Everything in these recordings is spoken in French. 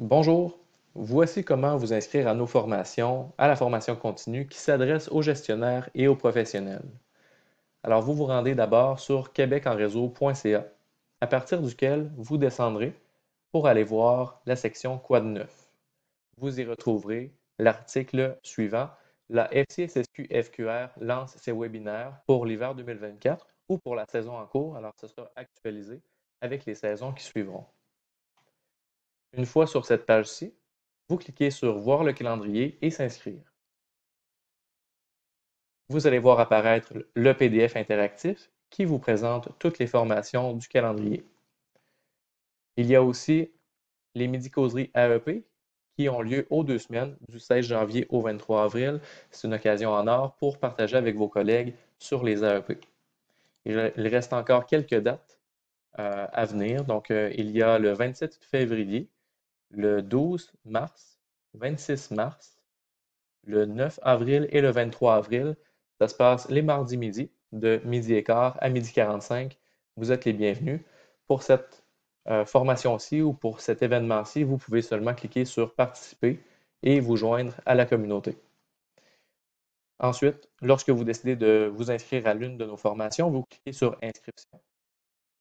Bonjour, voici comment vous inscrire à nos formations, à la formation continue qui s'adresse aux gestionnaires et aux professionnels. Alors vous vous rendez d'abord sur québecenréseau.ca, à partir duquel vous descendrez pour aller voir la section Quad 9. Vous y retrouverez l'article suivant La FCSSQ-FQR lance ses webinaires pour l'hiver 2024 ou pour la saison en cours, alors ce sera actualisé avec les saisons qui suivront. Une fois sur cette page-ci, vous cliquez sur Voir le calendrier et S'inscrire. Vous allez voir apparaître le PDF interactif qui vous présente toutes les formations du calendrier. Il y a aussi les midi-causeries AEP qui ont lieu aux deux semaines, du 16 janvier au 23 avril. C'est une occasion en or pour partager avec vos collègues sur les AEP. Il reste encore quelques dates euh, à venir. Donc, euh, il y a le 27 février le 12 mars, 26 mars, le 9 avril et le 23 avril. Ça se passe les mardis midi, de midi et quart à midi 45. Vous êtes les bienvenus. Pour cette euh, formation-ci ou pour cet événement-ci, vous pouvez seulement cliquer sur Participer et vous joindre à la communauté. Ensuite, lorsque vous décidez de vous inscrire à l'une de nos formations, vous cliquez sur Inscription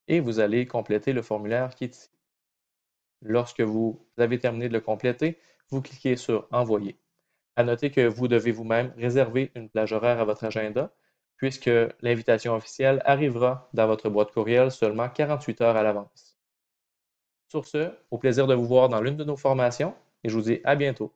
et vous allez compléter le formulaire qui est ici. Lorsque vous avez terminé de le compléter, vous cliquez sur Envoyer. À noter que vous devez vous-même réserver une plage horaire à votre agenda, puisque l'invitation officielle arrivera dans votre boîte courriel seulement 48 heures à l'avance. Sur ce, au plaisir de vous voir dans l'une de nos formations et je vous dis à bientôt.